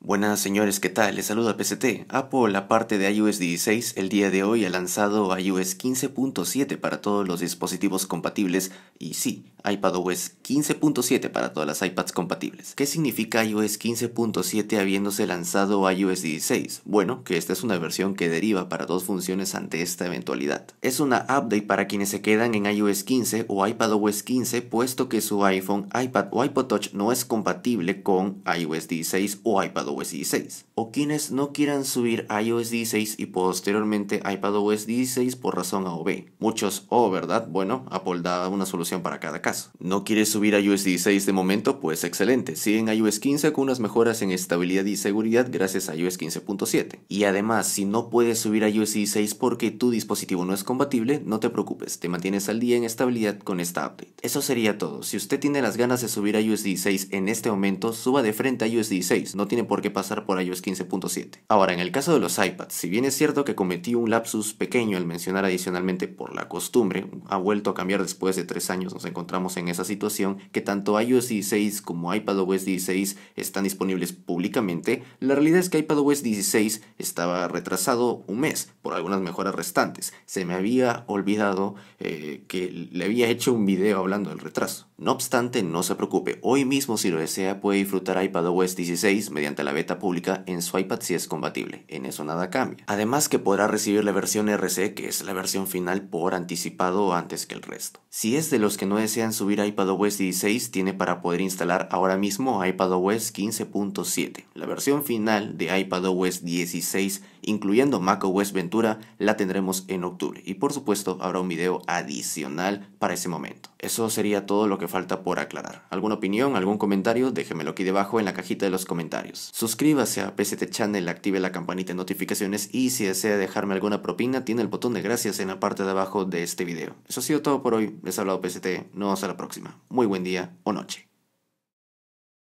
Buenas señores, ¿qué tal? Les saluda PCT. Apple, la parte de iOS 16, el día de hoy ha lanzado iOS 15.7 para todos los dispositivos compatibles y sí, iPadOS 15.7 para todas las iPads compatibles. ¿Qué significa iOS 15.7 habiéndose lanzado iOS 16? Bueno, que esta es una versión que deriva para dos funciones ante esta eventualidad. Es una update para quienes se quedan en iOS 15 o iPadOS 15 puesto que su iPhone, iPad o iPod Touch no es compatible con iOS 16 o iPad iOS 16, o quienes no quieran subir a iOS 16 y posteriormente iPadOS 16 por razón A o Muchos, oh, ¿verdad? Bueno, Apple da una solución para cada caso. ¿No quieres subir a iOS 16 de momento? Pues excelente, siguen iOS 15 con unas mejoras en estabilidad y seguridad gracias a iOS 15.7. Y además, si no puedes subir a iOS 16 porque tu dispositivo no es compatible, no te preocupes, te mantienes al día en estabilidad con esta update. Eso sería todo. Si usted tiene las ganas de subir a iOS 16 en este momento, suba de frente a iOS 16, no tiene por que pasar por iOS 15.7. Ahora, en el caso de los iPads, si bien es cierto que cometí un lapsus pequeño al mencionar adicionalmente por la costumbre, ha vuelto a cambiar después de tres años, nos encontramos en esa situación, que tanto iOS 16 como iPadOS 16 están disponibles públicamente, la realidad es que iPadOS 16 estaba retrasado un mes por algunas mejoras restantes. Se me había olvidado eh, que le había hecho un video hablando del retraso. No obstante, no se preocupe, hoy mismo si lo desea puede disfrutar iPadOS 16 mediante la beta pública en su iPad si es compatible, en eso nada cambia. Además que podrá recibir la versión RC, que es la versión final por anticipado antes que el resto. Si es de los que no desean subir iPadOS 16, tiene para poder instalar ahora mismo iPadOS 15.7, la versión final de iPadOS 16 incluyendo macOS Ventura, la tendremos en octubre. Y por supuesto, habrá un video adicional para ese momento. Eso sería todo lo que falta por aclarar. ¿Alguna opinión, algún comentario? Déjemelo aquí debajo en la cajita de los comentarios. Suscríbase a PCT Channel, active la campanita de notificaciones y si desea dejarme alguna propina, tiene el botón de gracias en la parte de abajo de este video. Eso ha sido todo por hoy. Les ha hablado PCT. Nos vemos a la próxima. Muy buen día o noche.